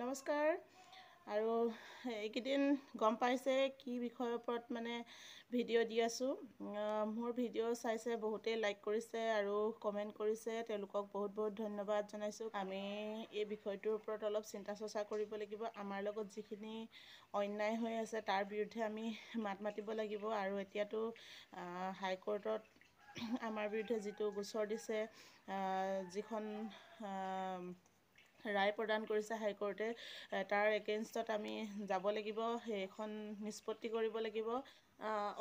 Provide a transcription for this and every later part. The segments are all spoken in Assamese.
নমস্কাৰ আৰু এইকেইদিন গম পাইছে কি বিষয়ৰ ওপৰত মানে ভিডিঅ' দি আছোঁ মোৰ ভিডিঅ' চাইছে বহুতেই লাইক কৰিছে আৰু কমেণ্ট কৰিছে তেওঁলোকক বহুত বহুত ধন্যবাদ জনাইছোঁ আমি এই বিষয়টোৰ ওপৰত অলপ চিন্তা চৰ্চা কৰিব লাগিব আমাৰ লগত যিখিনি অন্যায় হৈ আছে তাৰ বিৰুদ্ধে আমি মাত মাতিব লাগিব আৰু এতিয়াতো হাইকৰ্টত আমাৰ বিৰুদ্ধে যিটো গোচৰ দিছে যিখন ৰায় প্ৰদান কৰিছে হাইকৰ্টে তাৰ এগেইনষ্টত আমি যাব লাগিব সেইখন নিষ্পত্তি কৰিব লাগিব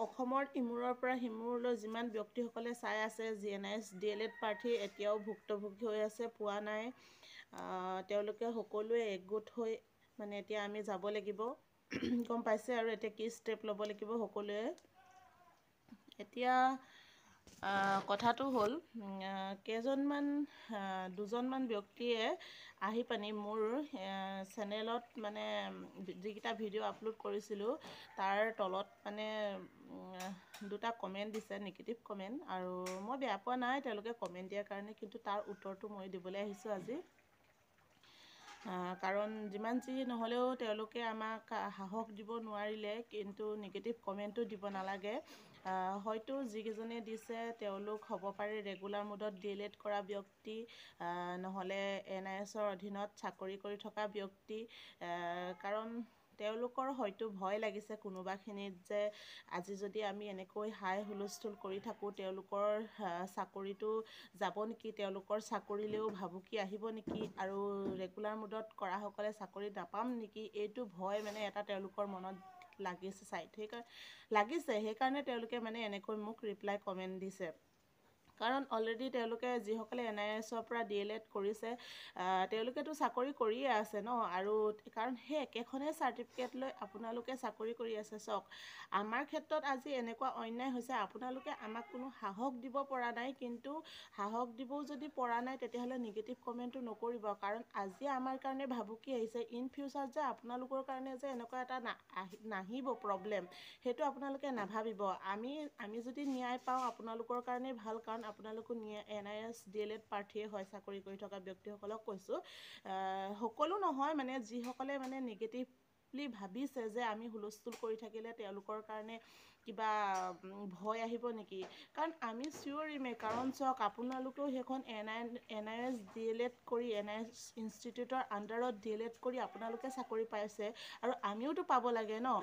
অসমৰ ইমূৰৰ পৰা সিমূৰলৈ যিমান ব্যক্তিসকলে চাই আছে G N S D L Ed প্ৰাৰ্থী এতিয়াও ভুক্তভোগী হৈ আছে পোৱা নাই তেওঁলোকে সকলোৱে একগোট হৈ মানে এতিয়া আমি যাব লাগিব গম পাইছে আৰু এতিয়া কি ষ্টেপ ল'ব লাগিব সকলোৱে এতিয়া কথাটো হ'ল কেইজনমান দুজনমান ব্যক্তিয়ে আহি পানি মোৰ চেনেলত মানে যিকেইটা ভিডিঅ' আপলোড কৰিছিলোঁ তাৰ তলত মানে দুটা কমেণ্ট দিছে নিগেটিভ কমেণ্ট আৰু মই বেয়া পোৱা নাই তেওঁলোকে কমেণ্ট দিয়াৰ কাৰণে কিন্তু তাৰ উত্তৰটো মই দিবলৈ আহিছোঁ আজি কাৰণ যিমান যি নহ'লেও তেওঁলোকে আমাক সাহস দিব নোৱাৰিলে কিন্তু নিগেটিভ কমেণ্টটো দিব নালাগে হয়তো যিকেইজনে দিছে তেওঁলোক হ'ব পাৰে ৰেগুলাৰ মোডত ডি এল এড কৰা ব্যক্তি নহ'লে এন আই এছৰ অধীনত চাকৰি কৰি থকা ব্যক্তি কাৰণ তেওঁলোকৰ হয়তো ভয় লাগিছে কোনোবাখিনিত যে আজি যদি আমি এনেকৈ হাই হুলস্থুল কৰি থাকোঁ তেওঁলোকৰ চাকৰিটো যাব নেকি তেওঁলোকৰ চাকৰিলেও ভাবুকি আহিব নেকি আৰু ৰেগুলাৰ মোডত কৰাসকলে চাকৰি নাপাম নেকি এইটো ভয় মানে এটা তেওঁলোকৰ মনত লাগিছে চাই ঠিক লাগিছে সেইকাৰণে তেওঁলোকে মানে এনেকৈ মোক ৰিপ্লাই কমেণ্ট দিছে কাৰণ অলৰেডি তেওঁলোকে যিসকলে এন আই এছৰ পৰা ডি এল এড কৰিছে তেওঁলোকেতো চাকৰি কৰিয়ে আছে ন আৰু কাৰণ সেই একেখনে চাৰ্টিফিকেট লৈ আপোনালোকে চাকৰি কৰি আছে চাওক আমাৰ ক্ষেত্ৰত আজি এনেকুৱা অন্যায় হৈছে আপোনালোকে আমাক কোনো সাহস দিব পৰা নাই কিন্তু সাহস দিবও যদি পৰা নাই তেতিয়াহ'লে নিগেটিভ কমেণ্টটো নকৰিব কাৰণ আজি আমাৰ কাৰণে ভাবুকি আহিছে ইন ফিউচাৰ যে আপোনালোকৰ কাৰণে যে এনেকুৱা এটা নাহিব প্ৰব্লেম সেইটো আপোনালোকে নাভাবিব আমি আমি যদি ন্যায় পাওঁ আপোনালোকৰ কাৰণেই ভাল কাৰণ আপোনালোকো নিয়া N I S D L Ed প্ৰাৰ্থীয়ে হয় চাকৰি কৰি থকা ব্যক্তিসকলক কৈছোঁ সকলো নহয় মানে যিসকলে মানে নিগেটিভ ভাবিছে যে আমি হুলস্থুল কৰি থাকিলে তেওঁলোকৰ কাৰণে কিবা ভয় আহিব নেকি কাৰণ আমি চিঞৰিমে কাৰণ চাওক আপোনালোকেও সেইখন N I N I S D L Ed কৰি এন আই এছ ইনষ্টিটিউটৰ আণ্ডাৰত ডি এল এড কৰি আপোনালোকে চাকৰি পাইছে আৰু আমিওতো পাব লাগে ন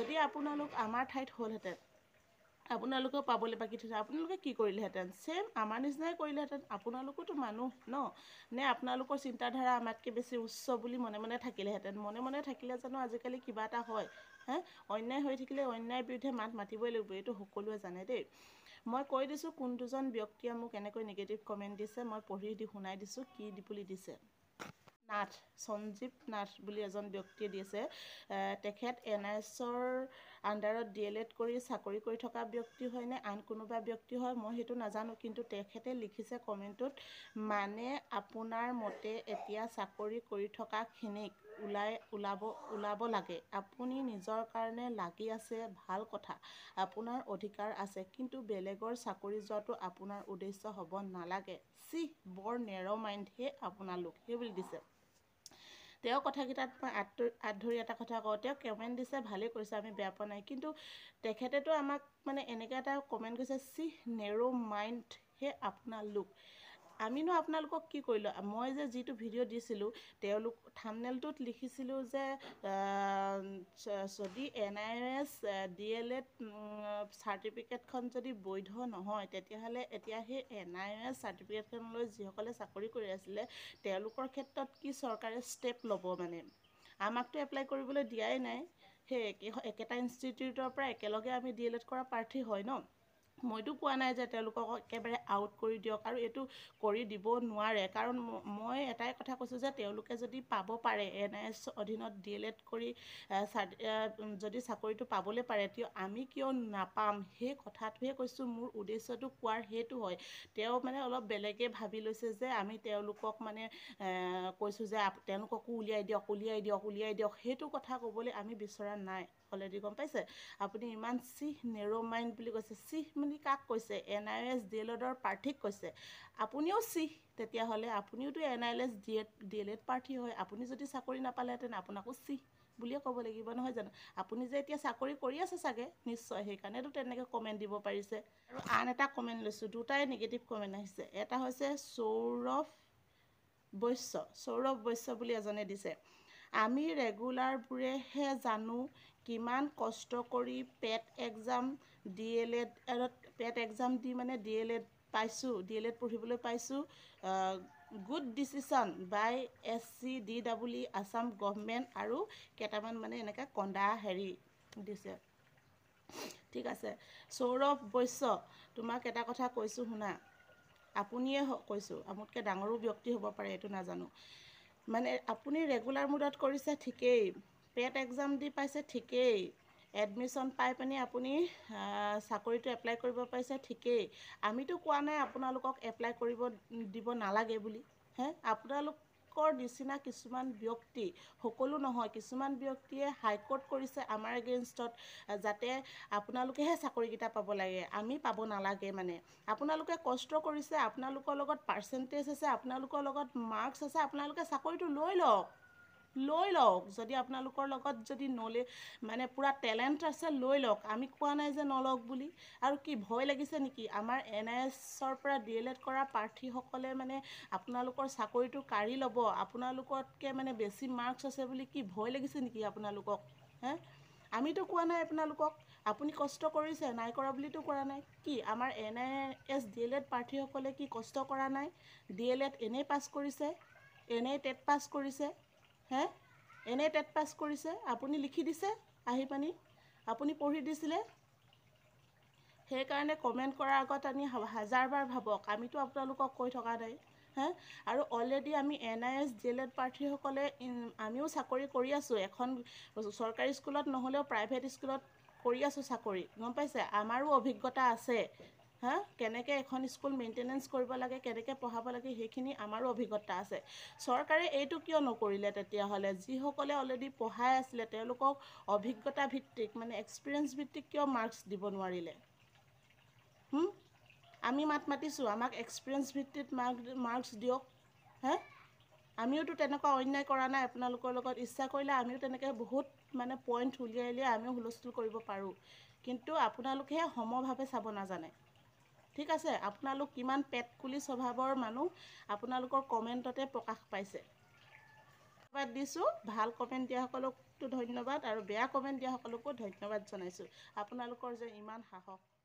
যদি আপোনালোক আমাৰ ঠাইত হ'লহেঁতেন আপোনালোকেও পাবলৈ বাকী থৈছে আপোনালোকে কি কৰিলেহেঁতেন ছেম আমাৰ নিচিনাই কৰিলেহেঁতেন আপোনালোকোতো মানুহ ন নে আপোনালোকৰ চিন্তাধাৰা আমাতকৈ বেছি উচ্চ বুলি মনে মনে থাকিলেহেঁতেন মনে মনে থাকিলে জানো আজিকালি কিবা এটা হয় হে অন্যায় হৈ থাকিলে অন্যায়ৰ বিৰুদ্ধে মাত মাতিবই লাগিব এইটো সকলোৱে জানে দেই মই কৈ দিছোঁ কোন দুজন ব্যক্তিয়ে মোক এনেকৈ নিগেটিভ কমেণ্ট দিছে মই পঢ়ি দি শুনাই দিছোঁ কি দি বুলি দিছে নাথ সঞ্জীৱ নাথ বুলি এজন ব্যক্তিয়ে দিছে তেখেত এন আৰ এছৰ আণ্ডাৰত ডি এল এড কৰি চাকৰি কৰি থকা ব্যক্তি হয়নে আন কোনোবা ব্যক্তি হয় মই সেইটো নাজানো কিন্তু তেখেতে লিখিছে কমেণ্টটোত মানে আপোনাৰ মতে এতিয়া চাকৰি কৰি থকাখিনিক ওলাই ওলাব ওলাব লাগে আপুনি নিজৰ কাৰণে লাগি আছে ভাল কথা আপোনাৰ অধিকাৰ আছে কিন্তু বেলেগৰ চাকৰি যোৱাটো আপোনাৰ উদ্দেশ্য হ'ব নালাগে চিহ বৰ নেৰ' মাইণ্ডহে আপোনালোক সেই বুলি দিছে তেওঁ কথাকেইটাত মই আঁতৰি আঁত ধৰি এটা কথা কওঁ তেওঁ কমেণ্ট দিছে ভালেই কৰিছে আমি বেয়া পোৱা নাই কিন্তু তেখেতেতো আমাক মানে এনেকুৱা এটা কমেণ্ট কৰিছে চি নেৰ' মাইণ্ড হে আপোনাৰ লোক আমিনো আপোনালোকক কি কৰিলোঁ মই যে যিটো ভিডিঅ' দিছিলোঁ তেওঁলোক থামনেলটোত লিখিছিলোঁ যে যদি N I S D L Ed চাৰ্টিফিকেটখন যদি বৈধ নহয় তেতিয়াহ'লে এতিয়া সেই এন আই এছ চাৰ্টিফিকেটখনলৈ যিসকলে চাকৰি কৰি আছিলে তেওঁলোকৰ ক্ষেত্ৰত কি চৰকাৰে ষ্টেপ ল'ব মানে আমাকতো এপ্লাই কৰিবলৈ দিয়াই নাই সেই একে একেটা ইনষ্টিটিউটৰ পৰা একেলগে আমি ডি এল এড কৰা প্ৰাৰ্থী হয় ন মইতো কোৱা নাই যে তেওঁলোকক একেবাৰে আউট কৰি দিয়ক আৰু এইটো কৰি দিব নোৱাৰে কাৰণ মই এটাই কথা কৈছোঁ যে তেওঁলোকে যদি পাব পাৰে এন আই এছ অধীনত ডি এল এড কৰি যদি চাকৰিটো পাবলৈ পাৰে তেওঁ আমি কিয় নাপাম সেই কথাটোহে কৈছোঁ মোৰ উদ্দেশ্যটো কোৱাৰ সেইটো হয় তেওঁ মানে অলপ বেলেগে ভাবি লৈছে যে আমি তেওঁলোকক মানে কৈছোঁ যে তেওঁলোককো উলিয়াই দিয়ক উলিয়াই দিয়ক উলিয়াই দিয়ক সেইটো কথা ক'বলৈ আমি বিচৰা নাই অলৰেডি গম পাইছে আপুনি ইমান চিহ নেৰ' মাইণ্ড বুলি কৈছে চিহ বুলি কাক কৈছে N I S D L এডৰ প্ৰাৰ্থীক কৈছে আপুনিও চিহ তেতিয়াহ'লে আপুনিওতো N I L S D Ed D L Ed প্ৰাৰ্থী হয় আপুনি যদি চাকৰি নাপালেহেঁতেন আপোনাকো চিহ বুলিয়ে ক'ব লাগিব নহয় জানো আপুনি যে এতিয়া চাকৰি কৰি আছে চাগে নিশ্চয় সেইকাৰণেতো তেনেকৈ কমেণ্ট দিব পাৰিছে আৰু আন এটা কমেণ্ট লৈছোঁ দুটাই নিগেটিভ কমেণ্ট আহিছে এটা হৈছে সৌৰভ বৈশ্য সৌৰভ বৈশ্য বুলি এজনে দিছে আমি ৰেগুলাৰবোৰেহে জানো কিমান কষ্ট কৰি PET exam D L Ed PET exam দি মানে ডি এল এড পাইছোঁ ডি এল এড পঢ়িবলৈ পাইছোঁ good decision by S C D W Assam government আৰু কেইটামান মানে এনেকৈ কন্দা হেৰি দিছে ঠিক আছে সৌৰভ বৈশ্য তোমাক এটা কথা কৈছোঁ শুনা আপুনিয়ে কৈছোঁ আমোতকৈ ডাঙৰো ব্যক্তি হ'ব পাৰে এইটো নাজানো মানে আপুনি ৰেগুলাৰ মুডত কৰিছে ঠিকেই পেট এক্সাম দি পাইছে ঠিকেই এডমিশ্যন পাই পিনি আপুনি চাকৰিটো এপ্লাই কৰিব পাৰিছে ঠিকেই আমিতো কোৱা নাই আপোনালোকক এপ্লাই কৰিব দিব নালাগে বুলি হে আপোনালোক হাইকৰ নিচিনা কিছুমান ব্যক্তি সকলো নহয় কিছুমান ব্যক্তিয়ে হাইকৰ্ট কৰিছে আমাৰ এগেইনষ্টত যাতে আপোনালোকেহে চাকৰিকেইটা পাব লাগে আমি পাব নালাগে মানে আপোনালোকে কষ্ট কৰিছে আপোনালোকৰ লগত পাৰ্চেণ্টেজ আছে আপোনালোকৰ লগত মাৰ্কছ আছে আপোনালোকে চাকৰিটো লৈ লওক লৈ লওক যদি আপোনালোকৰ লগত যদি নলে মানে পূৰা টেলেণ্ট আছে লৈ লওক আমি কোৱা নাই যে নলওক বুলি আৰু কি ভয় লাগিছে নেকি আমাৰ এন আই এছৰ পৰা ডি এল এড কৰা প্ৰাৰ্থীসকলে মানে আপোনালোকৰ চাকৰিটো কাঢ়ি ল'ব আপোনালোকতকৈ মানে বেছি মাৰ্কছ আছে বুলি কি ভয় লাগিছে নেকি আপোনালোকক হে আমিতো কোৱা নাই আপোনালোকক আপুনি কষ্ট কৰিছে নাই কৰা বুলিতো কৰা নাই কি আমাৰ N I S D L Ed প্ৰাৰ্থীসকলে কি কষ্ট কৰা নাই ডি এল এড এনেই পাছ কৰিছে এনেই টেট পাছ কৰিছে হে এনেই টেট পাছ কৰিছে আপুনি লিখি দিছে আহি পানি আপুনি পঢ়ি দিছিলে সেইকাৰণে কমেণ্ট কৰাৰ আগত আমি হাজাৰ বাৰ ভাবক আমিতো আপোনালোকক কৈ থকা নাই হে আৰু অলৰেডি আমি N I S D L Ed প্ৰাৰ্থীসকলে আমিও চাকৰি কৰি আছোঁ এখন চৰকাৰী স্কুলত নহ'লেও প্ৰাইভেট স্কুলত কৰি আছোঁ চাকৰি গম পাইছে আমাৰো অভিজ্ঞতা আছে হা কেনেকৈ এখন স্কুল মেইনটেনেঞ্চ কৰিব লাগে কেনেকৈ পঢ়াব লাগে সেইখিনি আমাৰো অভিজ্ঞতা আছে চৰকাৰে এইটো কিয় নকৰিলে তেতিয়াহ'লে যিসকলে অলৰেডি পঢ়াই আছিলে তেওঁলোকক অভিজ্ঞতা ভিত্তিক মানে এক্সপিৰিয়েঞ্চ ভিত্তিক কিয় মাৰ্কছ দিব নোৱাৰিলে আমি মাত মাতিছোঁ আমাক এক্সপিৰিয়েঞ্চ ভিত্তিত মাৰ্ক মাৰ্কছ দিয়ক হে আমিওতো তেনেকুৱা অন্যায় কৰা নাই আপোনালোকৰ লগত ইচ্ছা কৰিলে আমিও তেনেকৈ বহুত মানে পইণ্ট উলিয়াই উলিয়াই আমিও হুলস্থুল কৰিব পাৰোঁ কিন্তু আপোনালোকে সমভাৱে চাব নাজানে ঠিক আছে আপোনালোক কিমান পেটকুলি স্বভাৱৰ মানুহ আপোনালোকৰ কমেণ্টতে প্ৰকাশ পাইছে ধন্যবাদ দিছোঁ ভাল কমেণ্ট দিয়াসকলকতো ধন্যবাদ আৰু বেয়া কমেণ্ট দিয়াসকলকো ধন্যবাদ জনাইছোঁ আপোনালোকৰ যে ইমান সাহস